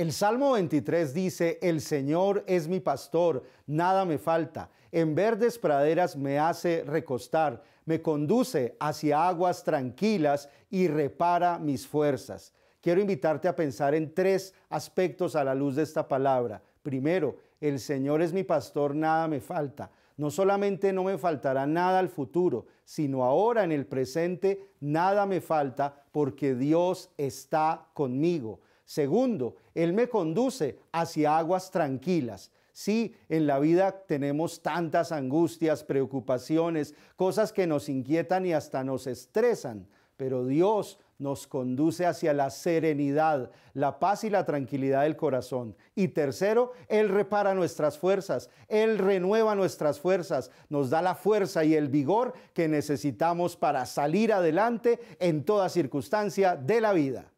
El Salmo 23 dice, el Señor es mi pastor, nada me falta, en verdes praderas me hace recostar, me conduce hacia aguas tranquilas y repara mis fuerzas. Quiero invitarte a pensar en tres aspectos a la luz de esta palabra. Primero, el Señor es mi pastor, nada me falta. No solamente no me faltará nada al futuro, sino ahora en el presente, nada me falta porque Dios está conmigo. Segundo, Él me conduce hacia aguas tranquilas. Sí, en la vida tenemos tantas angustias, preocupaciones, cosas que nos inquietan y hasta nos estresan, pero Dios nos conduce hacia la serenidad, la paz y la tranquilidad del corazón. Y tercero, Él repara nuestras fuerzas, Él renueva nuestras fuerzas, nos da la fuerza y el vigor que necesitamos para salir adelante en toda circunstancia de la vida.